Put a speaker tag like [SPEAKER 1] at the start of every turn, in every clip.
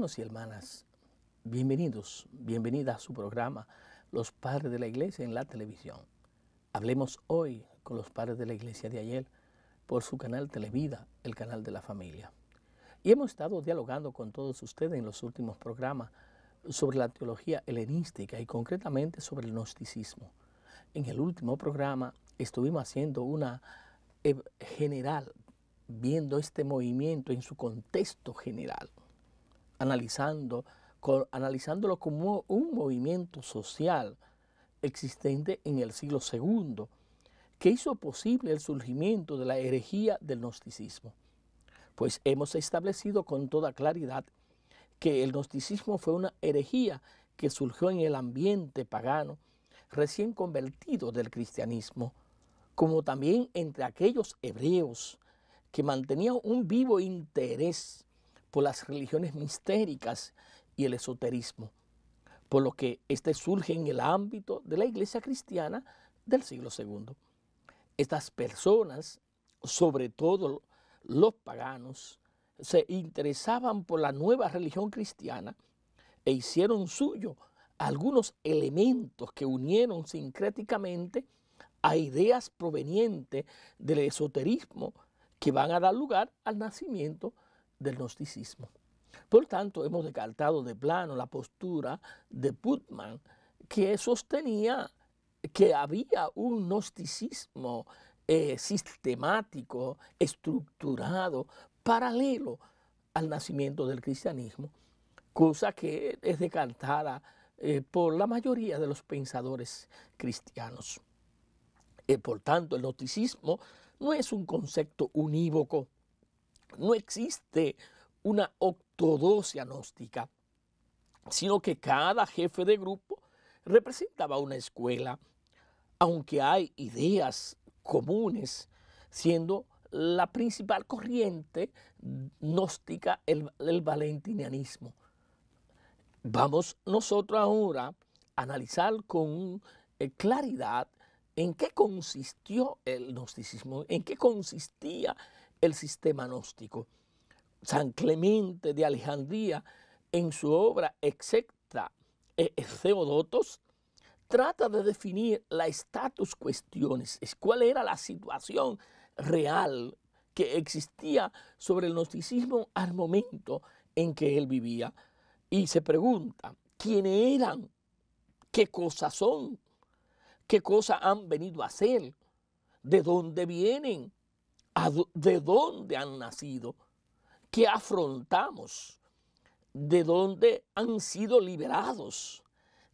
[SPEAKER 1] Hermanos y hermanas, bienvenidos, bienvenida a su programa Los Padres de la Iglesia en la televisión. Hablemos hoy con los padres de la Iglesia de ayer por su canal Televida, el canal de la familia. Y hemos estado dialogando con todos ustedes en los últimos programas sobre la teología helenística y concretamente sobre el gnosticismo. En el último programa estuvimos haciendo una general, viendo este movimiento en su contexto general analizando, analizándolo como un movimiento social existente en el siglo II, que hizo posible el surgimiento de la herejía del gnosticismo. Pues hemos establecido con toda claridad que el gnosticismo fue una herejía que surgió en el ambiente pagano, recién convertido del cristianismo, como también entre aquellos hebreos que mantenían un vivo interés por las religiones mistéricas y el esoterismo, por lo que éste surge en el ámbito de la iglesia cristiana del siglo II. Estas personas, sobre todo los paganos, se interesaban por la nueva religión cristiana e hicieron suyo algunos elementos que unieron sincréticamente a ideas provenientes del esoterismo que van a dar lugar al nacimiento del gnosticismo. Por tanto, hemos descartado de plano la postura de Putman que sostenía que había un gnosticismo eh, sistemático, estructurado, paralelo al nacimiento del cristianismo, cosa que es decantada eh, por la mayoría de los pensadores cristianos. Eh, por tanto, el gnosticismo no es un concepto unívoco, no existe una ortodoxia gnóstica, sino que cada jefe de grupo representaba una escuela, aunque hay ideas comunes, siendo la principal corriente gnóstica el, el valentinianismo. Vamos nosotros ahora a analizar con eh, claridad en qué consistió el gnosticismo, en qué consistía el sistema gnóstico. San Clemente de Alejandría, en su obra Excepta, Theodotos, e trata de definir la status cuestiones, es cuál era la situación real que existía sobre el gnosticismo al momento en que él vivía. Y se pregunta, ¿quiénes eran? ¿Qué cosas son? ¿Qué cosas han venido a ser? ¿De dónde vienen? de dónde han nacido, qué afrontamos, de dónde han sido liberados,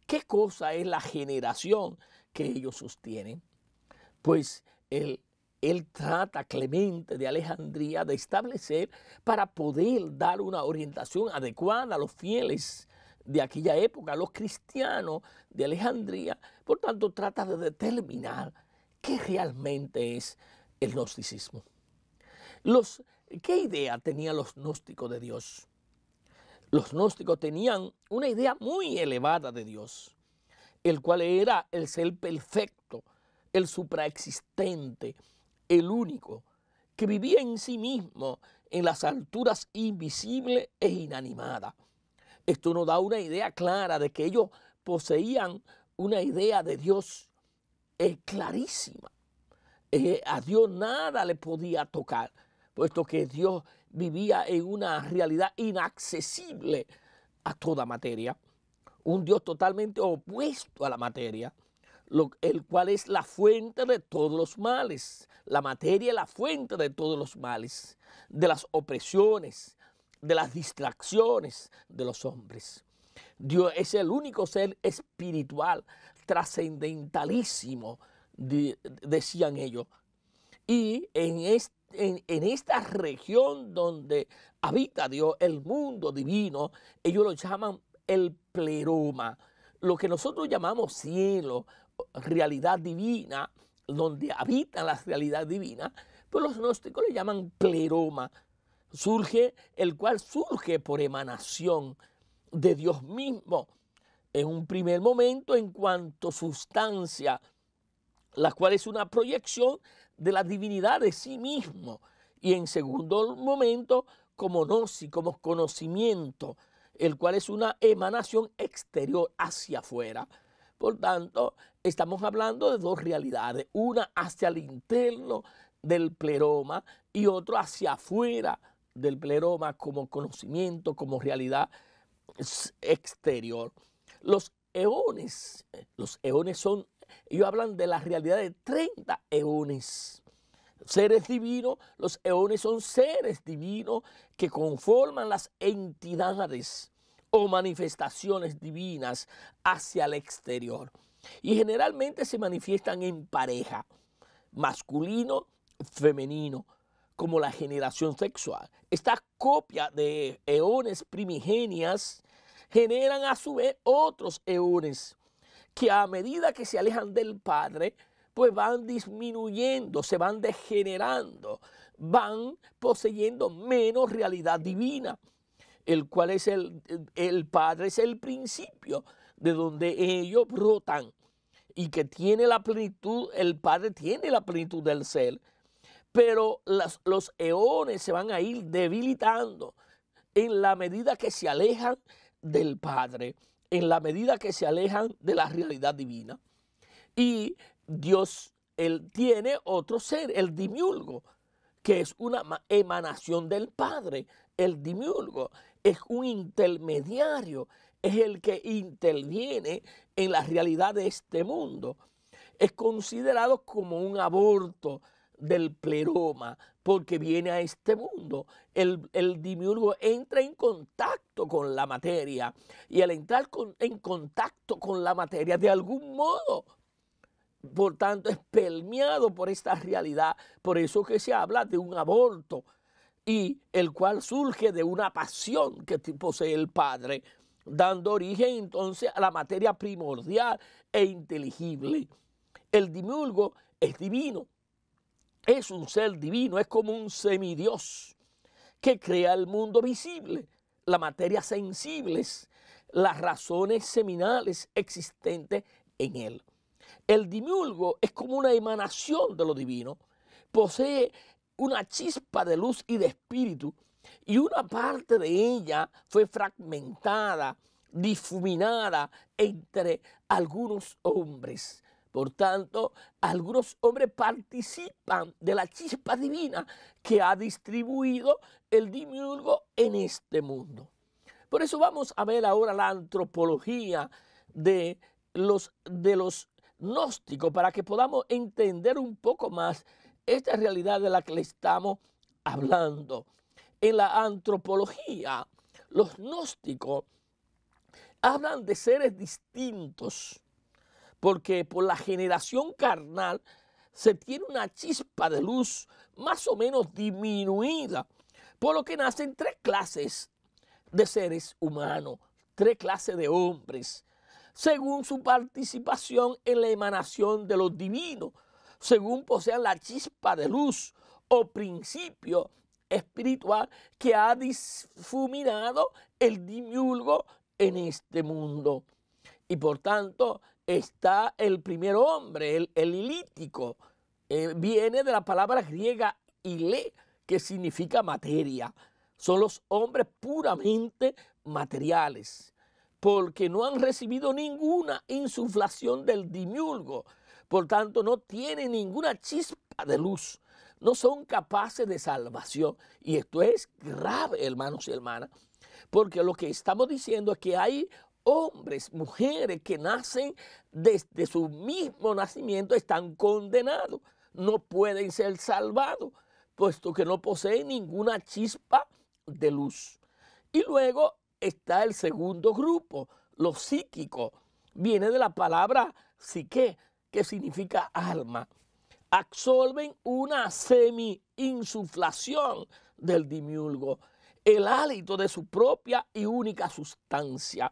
[SPEAKER 1] qué cosa es la generación que ellos sostienen. Pues él trata Clemente de Alejandría de establecer para poder dar una orientación adecuada a los fieles de aquella época, a los cristianos de Alejandría. Por tanto, trata de determinar qué realmente es el gnosticismo. Los, ¿Qué idea tenían los gnósticos de Dios? Los gnósticos tenían una idea muy elevada de Dios, el cual era el ser perfecto, el supraexistente, el único, que vivía en sí mismo en las alturas invisibles e inanimadas. Esto nos da una idea clara de que ellos poseían una idea de Dios eh, clarísima. Eh, a Dios nada le podía tocar, puesto que Dios vivía en una realidad inaccesible a toda materia, un Dios totalmente opuesto a la materia, el cual es la fuente de todos los males, la materia es la fuente de todos los males, de las opresiones, de las distracciones de los hombres. Dios es el único ser espiritual, trascendentalísimo, decían ellos. Y en, en, esta región donde habita Dios, el mundo divino, ellos lo llaman el pleroma, lo que nosotros llamamos cielo, realidad divina, donde habita la realidad divina pues los gnósticos le llaman pleroma, surge, el cual surge por emanación de Dios mismo en un primer momento en cuanto sustancia la cual es una proyección de la divinidad de sí mismo. Y en segundo momento, como gnosis, como conocimiento, el cual es una emanación exterior hacia afuera. Por tanto, estamos hablando de dos realidades, una hacia el interno del pleroma y otro hacia afuera del pleroma como conocimiento, como realidad exterior. Los eones, los eones son ellos hablan de la realidad de 30 eones. Seres divinos, los eones son seres divinos que conforman las entidades o manifestaciones divinas hacia el exterior. Y generalmente se manifiestan en pareja, masculino, femenino, como la generación sexual. Esta copia de eones primigenias generan a su vez otros eones que a medida que se alejan del Padre, pues van disminuyendo, se van degenerando, van poseyendo menos realidad divina, el cual es el, el Padre, es el principio de donde ellos brotan y que tiene la plenitud, el Padre tiene la plenitud del ser, pero los eones se van a ir debilitando en la medida que se alejan del Padre en la medida que se alejan de la realidad divina. Y Dios, Él tiene otro ser, el dimiurgo, que es una emanación del Padre. El Dimulgo es un intermediario, es el que interviene en la realidad de este mundo. Es considerado como un aborto del pleroma, porque viene a este mundo. El, el entra en contacto con la materia y al entrar en contacto con la materia, de algún modo, por tanto, es permeado por esta realidad. Por eso que se habla de un aborto y el cual surge de una pasión que posee el Padre, dando origen entonces a la materia primordial e inteligible. El dimulgo es divino, es un ser divino, es como un semidios que crea el mundo visible, la materia sensible, las razones seminales existentes en él. El dimulgo es como una emanación de lo divino, posee una chispa de luz y de espíritu, y una parte de ella fue fragmentada, difuminada entre algunos hombres. Por tanto, algunos hombres participan de la chispa divina que ha distribuido el dimiurgo en este mundo. Por eso vamos a ver ahora la antropología de los, de los gnósticos para que podamos entender un poco más esta realidad de la que le estamos hablando. En la antropología, los gnósticos hablan de seres distintos porque por la generación carnal se tiene una chispa de luz más o menos disminuida, por lo que nacen tres clases de seres humanos, tres clases de hombres, según su participación en la emanación de los divinos, según posean la chispa de luz o principio espiritual que ha difuminado el dimiurgo en este mundo. Y por tanto, está el primer hombre, el, lítico, eh, viene de la palabra griega ile, que significa materia. Son los hombres puramente materiales, porque no han recibido ninguna insuflación del dimiurgo, Por tanto, no tienen ninguna chispa de luz. No son capaces de salvación. Y esto es grave, hermanos y hermanas, porque lo que estamos diciendo es que hay hombres, mujeres que nacen desde su mismo nacimiento están condenados, no pueden ser salvados, puesto que no poseen ninguna chispa de luz. Y luego está el segundo grupo, los psíquicos. Viene de la palabra psique, que significa alma. Absorben una semi-insuflación del dimiulgo, el hálito de su propia y única sustancia.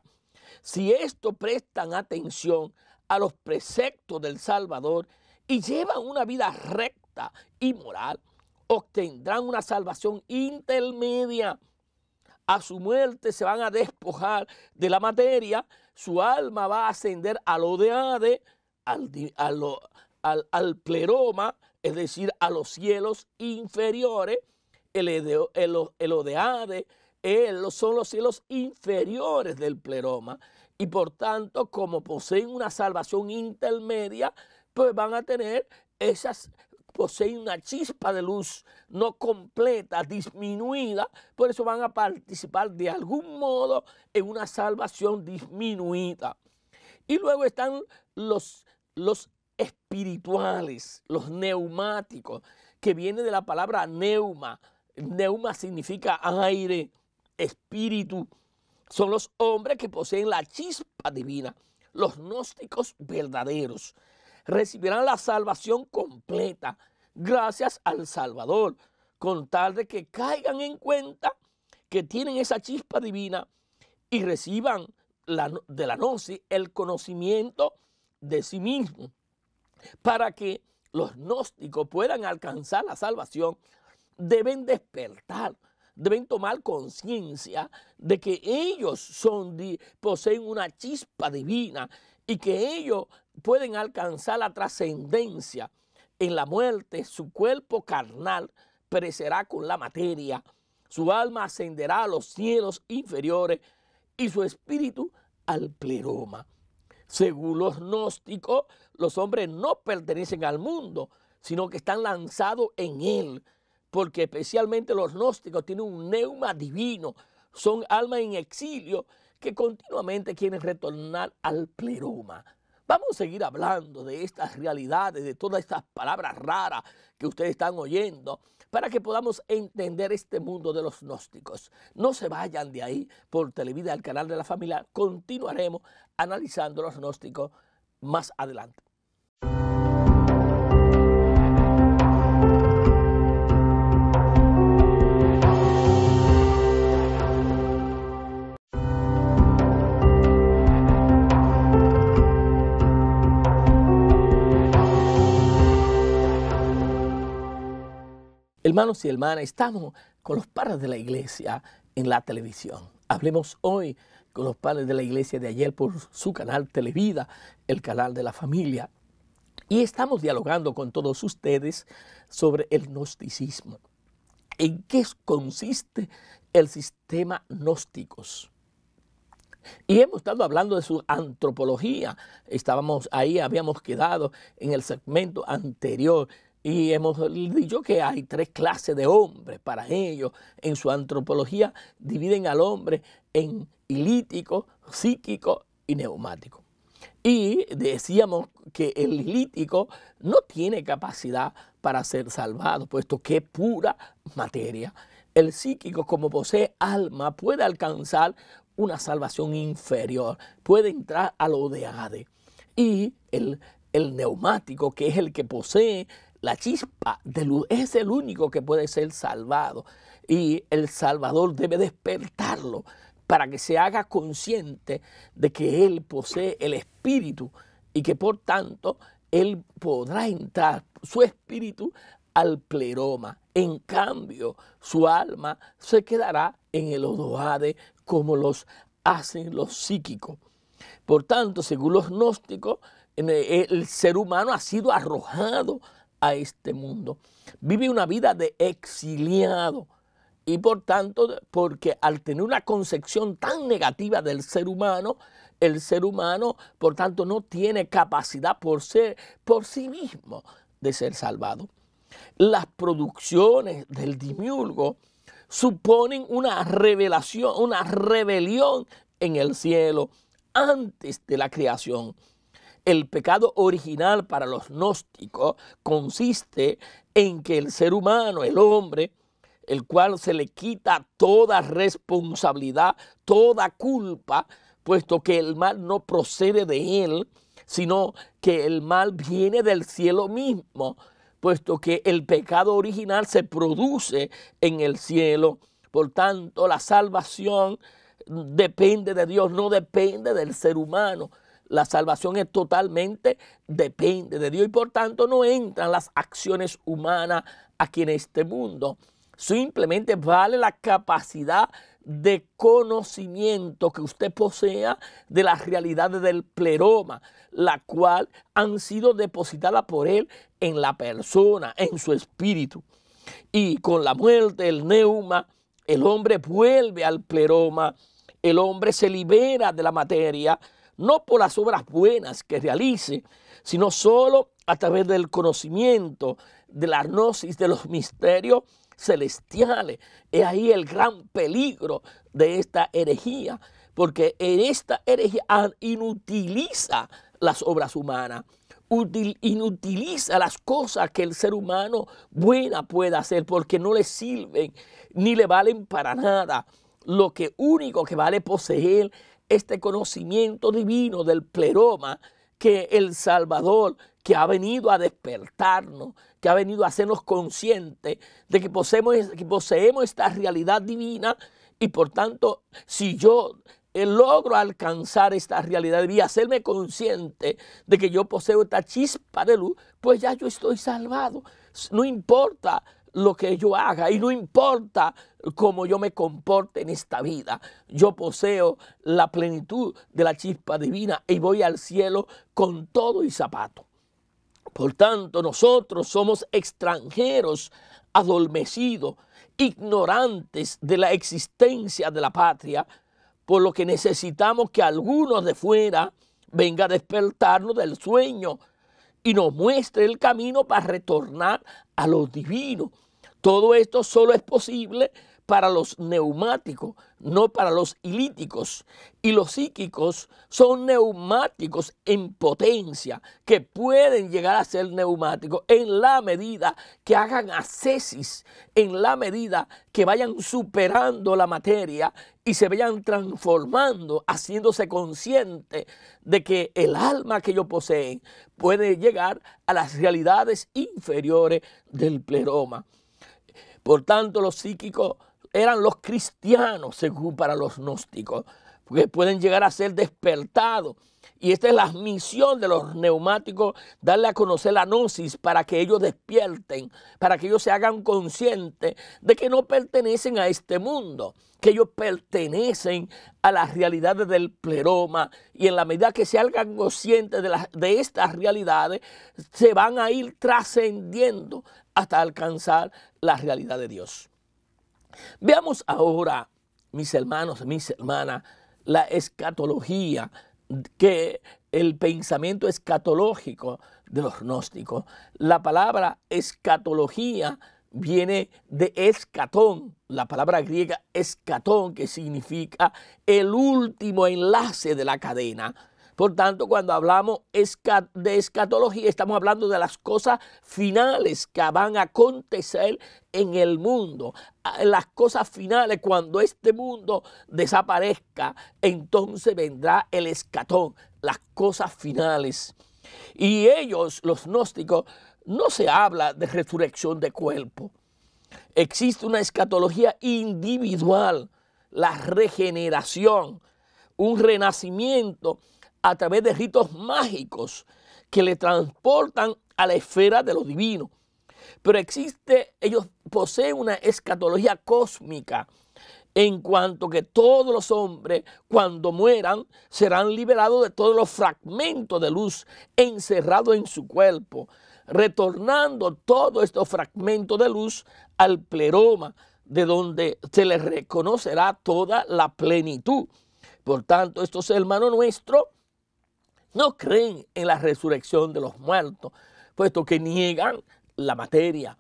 [SPEAKER 1] Si esto prestan atención a los preceptos del Salvador y llevan una vida recta y moral, obtendrán una salvación intermedia. A su muerte se van a despojar de la materia, su alma va a ascender al odeade, al, al, pleroma, es decir, a los cielos inferiores. El, el, el odeade él son los cielos inferiores del pleroma y por tanto como poseen una salvación intermedia, pues van a tener esas poseen una chispa de luz no completa, disminuida, por eso van a participar de algún modo en una salvación disminuida. Y luego están los, los espirituales, los neumáticos, que viene de la palabra neuma. Neuma significa aire espíritu son los hombres que poseen la chispa divina, los gnósticos verdaderos. Recibirán la salvación completa gracias al Salvador, con tal de que caigan en cuenta que tienen esa chispa divina y reciban de la gnosis el conocimiento de sí mismo, para que los gnósticos puedan alcanzar la salvación, deben despertar deben tomar conciencia de que ellos son, poseen una chispa divina y que ellos pueden alcanzar la trascendencia. En la muerte su cuerpo carnal perecerá con la materia, su alma ascenderá a los cielos inferiores y su espíritu al pleroma. Según los gnósticos, los hombres no pertenecen al mundo, sino que están lanzados en él porque especialmente los gnósticos tienen un neuma divino, son almas en exilio que continuamente quieren retornar al pleroma. Vamos a seguir hablando de estas realidades, de todas estas palabras raras que ustedes están oyendo, para que podamos entender este mundo de los gnósticos. No se vayan de ahí por Televida, al canal de la familia. Continuaremos analizando los gnósticos más adelante. Hermanos y hermanas, estamos con los padres de la iglesia en la televisión. Hablemos hoy con los padres de la iglesia de ayer por su canal Televida, el canal de la familia. Y estamos dialogando con todos ustedes sobre el gnosticismo. ¿En qué consiste el sistema gnósticos? Y hemos estado hablando de su antropología. Estábamos ahí, habíamos quedado en el segmento anterior y hemos dicho que hay tres clases de hombres. Para ellos, en su antropología, dividen al hombre en ilítico, psíquico y neumático. Y decíamos que el ilítico no tiene capacidad para ser salvado, puesto que es pura materia. El psíquico, como posee alma, puede alcanzar una salvación inferior, puede entrar a lo de Hades. Y el, el neumático, que es el que posee la chispa de luz es el único que puede ser salvado y el Salvador debe despertarlo para que se haga consciente de que Él posee el Espíritu y que por tanto Él podrá entrar su Espíritu al pleroma. En cambio, su alma se quedará en el Odoade como los hacen los psíquicos. Por tanto, según los gnósticos, el ser humano ha sido arrojado este mundo. Vive una vida de exiliado. Y por tanto, porque al tener una concepción tan negativa del ser humano, el ser humano, por tanto, no tiene capacidad por ser por sí mismo de ser salvado. Las producciones del dimiurgo suponen una revelación, una rebelión en el cielo antes de la creación el pecado original para los gnósticos consiste en que el ser humano, el hombre, el cual se le quita toda responsabilidad, toda culpa, puesto que el mal no procede de él, sino que el mal viene del cielo mismo, puesto que el pecado original se produce en el cielo. Por tanto, la salvación depende de Dios, no depende del ser humano. La salvación es totalmente depende de Dios y por tanto no entran las acciones humanas aquí en este mundo. Simplemente vale la capacidad de conocimiento que usted posea de las realidades del pleroma, la cual han sido depositadas por él en la persona, en su espíritu. Y con la muerte, el neuma, el hombre vuelve al pleroma, el hombre se libera de la materia, no por las obras buenas que realice, sino solo a través del conocimiento, de la gnosis, de los misterios celestiales. Es ahí el gran peligro de esta herejía, porque en esta herejía inutiliza las obras humanas, inutiliza las cosas que el ser humano buena pueda hacer, porque no le sirven ni le valen para nada. Lo que único que vale poseer este conocimiento divino del pleroma que el Salvador, que ha venido a despertarnos, que ha venido a hacernos conscientes de que poseemos, poseemos esta realidad divina y por tanto, si yo eh, logro alcanzar esta realidad y hacerme consciente de que yo poseo esta chispa de luz, pues ya yo estoy salvado. No importa lo que yo haga y no importa cómo yo me comporte en esta vida. Yo poseo la plenitud de la chispa divina y voy al cielo con todo y zapato. Por tanto, nosotros somos extranjeros, adormecidos, ignorantes de la existencia de la patria, por lo que necesitamos que algunos de fuera venga a despertarnos del sueño y nos muestre el camino para retornar a lo divino todo esto solo es posible para los neumáticos, no para los ilíticos. Y los psíquicos son neumáticos en potencia que pueden llegar a ser neumáticos en la medida que hagan ascesis, en la medida que vayan superando la materia y se vayan transformando, haciéndose consciente de que el alma que ellos poseen puede llegar a las realidades inferiores del pleroma. Por tanto, los psíquicos eran los cristianos, según para los gnósticos, que pueden llegar a ser despertados. Y esta es la misión de los neumáticos, darle a conocer la gnosis para que ellos despierten, para que ellos se hagan conscientes de que no pertenecen a este mundo, que ellos pertenecen a las realidades del pleroma. Y en la medida que se hagan conscientes de, de estas realidades, se van a ir trascendiendo hasta alcanzar la realidad de Dios. Veamos ahora, mis hermanos, mis hermanas, la escatología, que el pensamiento escatológico de los gnósticos. La palabra escatología viene de escatón, la palabra griega escatón, que significa el último enlace de la cadena por tanto, cuando hablamos de escatología, estamos hablando de las cosas finales que van a acontecer en el mundo. Ah, las cosas finales, cuando este mundo desaparezca, entonces vendrá el escatón, las cosas finales. Y ellos, los gnósticos, no se habla de resurrección de cuerpo. Existe una escatología individual, la regeneración, un renacimiento a través de ritos mágicos que le transportan a la esfera de lo divino. Pero existe, ellos poseen una escatología cósmica en cuanto que todos los hombres cuando mueran serán liberados de todos los fragmentos de luz encerrados en su cuerpo, retornando todos estos fragmentos de luz al pleroma, de donde se les reconocerá toda la plenitud. Por tanto, estos hermanos nuestros no creen en la resurrección de los muertos, puesto que niegan la materia,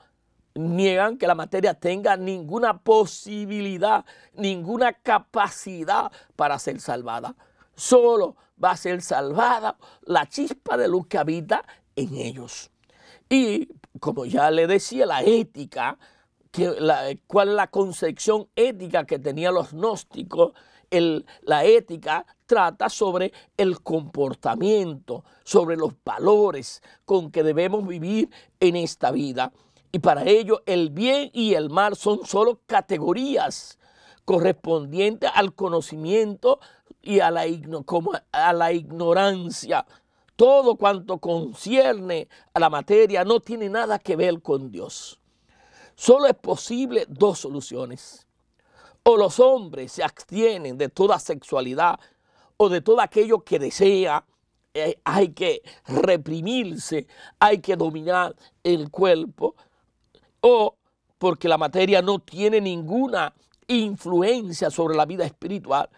[SPEAKER 1] niegan que la materia tenga ninguna posibilidad, ninguna capacidad para ser salvada. Solo va a ser salvada la chispa de luz que habita en ellos. Y como ya le decía, la ética, la, cuál es la concepción ética que tenían los gnósticos, la ética trata sobre el comportamiento, sobre los valores con que debemos vivir en esta vida. Y para ello el bien y el mal son solo categorías correspondientes al conocimiento y a la, como a la ignorancia. Todo cuanto concierne a la materia no tiene nada que ver con Dios. Solo es posible dos soluciones. O los hombres se abstienen de toda sexualidad o de todo aquello que desea, eh, hay que reprimirse, hay que dominar el cuerpo, o porque la materia no tiene ninguna influencia sobre la vida espiritual,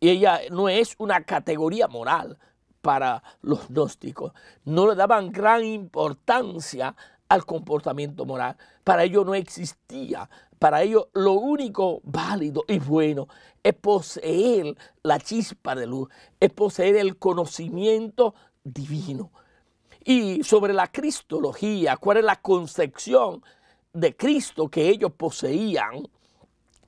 [SPEAKER 1] ella no es una categoría moral para los gnósticos, no le daban gran importancia al comportamiento moral, para ello no existía para ellos lo único válido y bueno es poseer la chispa de luz, es poseer el conocimiento divino. Y sobre la cristología, cuál es la concepción de Cristo que ellos poseían,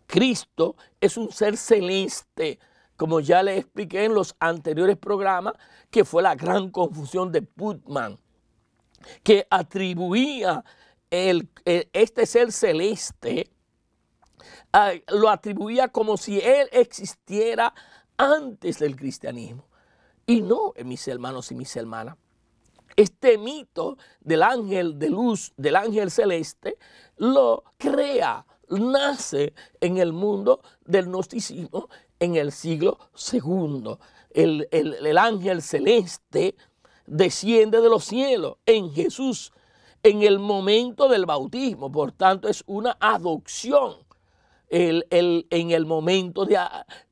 [SPEAKER 1] Cristo es un ser celeste, como ya les expliqué en los anteriores programas, que fue la gran confusión de Putman, que atribuía este ser celeste Ah, lo atribuía como si él existiera antes del cristianismo. Y no, eh, mis hermanos y mis hermanas, este mito del ángel de luz, del ángel celeste, lo crea, nace en el mundo del gnosticismo en el siglo II. el ángel celeste desciende de los cielos en Jesús en el momento del bautismo, por tanto es una adopción el, en el momento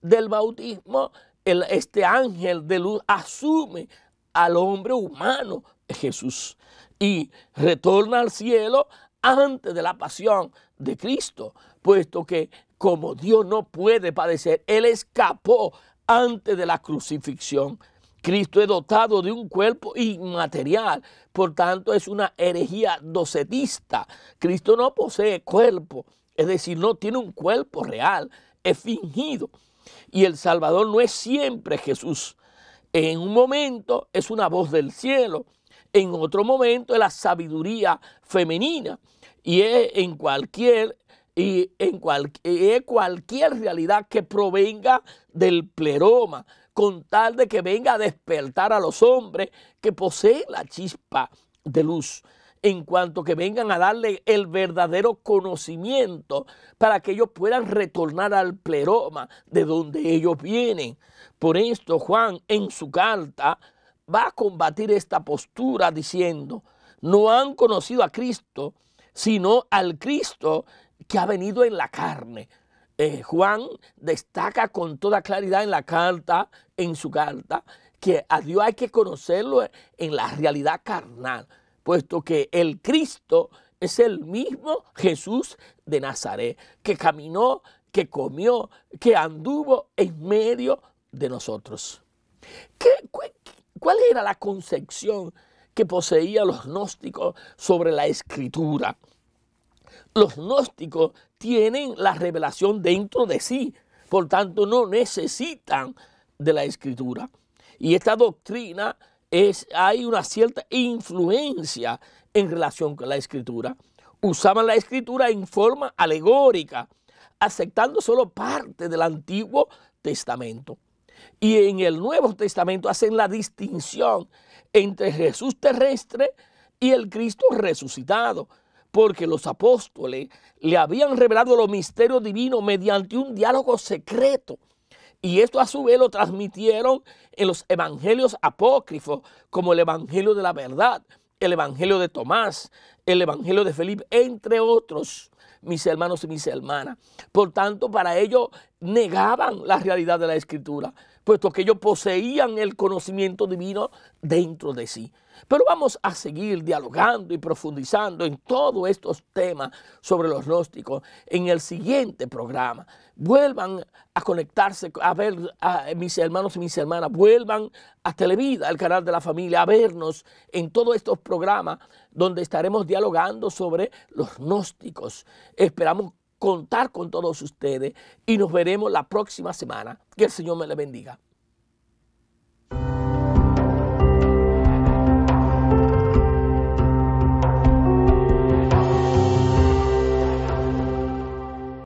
[SPEAKER 1] del bautismo, este ángel de luz asume al hombre humano, Jesús, y retorna al cielo antes de la pasión de Cristo, puesto que como Dios no puede padecer, Él escapó antes de la crucifixión. Cristo es dotado de un cuerpo inmaterial, por tanto es una herejía docetista. Cristo no posee cuerpo, es decir, no tiene un cuerpo real, es fingido. Y el Salvador no es siempre Jesús. En un momento es una voz del cielo, en otro momento es la sabiduría femenina. Y es en cualquier, y en cualquier realidad que provenga del pleroma, con tal de que venga a despertar a los hombres que poseen la chispa de luz en cuanto que vengan a darle el verdadero conocimiento para que ellos puedan retornar al pleroma de donde ellos vienen. Por esto Juan en su carta va a combatir esta postura diciendo, no han conocido a Cristo, sino al Cristo que ha venido en la carne. Eh, Juan destaca con toda claridad en la carta, en su carta, que a Dios hay que conocerlo en la realidad carnal puesto que el Cristo es el mismo Jesús de Nazaret, que caminó, que comió, que anduvo en medio de nosotros. cuál, ¿Cuál era la concepción que poseían los gnósticos sobre la escritura? Los gnósticos tienen la revelación dentro de sí, por tanto no necesitan de la escritura. Y esta doctrina hay una cierta influencia en relación con la escritura. Usaban la escritura en forma alegórica, aceptando solo parte del Antiguo Testamento. Y en el Nuevo Testamento hacen la distinción entre Jesús terrestre y el Cristo resucitado, porque los apóstoles le habían revelado los misterios divinos mediante un diálogo secreto y esto a su vez lo transmitieron en los evangelios apócrifos, como el Evangelio de la Verdad, el Evangelio de Tomás, el Evangelio de Felipe, entre otros mis hermanos y mis hermanas. Por tanto, para ellos negaban la realidad de la escritura, puesto que ellos poseían el conocimiento divino dentro de sí. Pero vamos a seguir dialogando y profundizando en todos estos temas sobre los gnósticos en el siguiente programa. Vuelvan a conectarse, a ver a mis hermanos y mis hermanas, vuelvan a Televida, al canal de la familia, a vernos en todos estos programas donde estaremos dialogando sobre los gnósticos. Esperamos contar con todos ustedes y nos veremos la próxima semana. Que el Señor me le bendiga.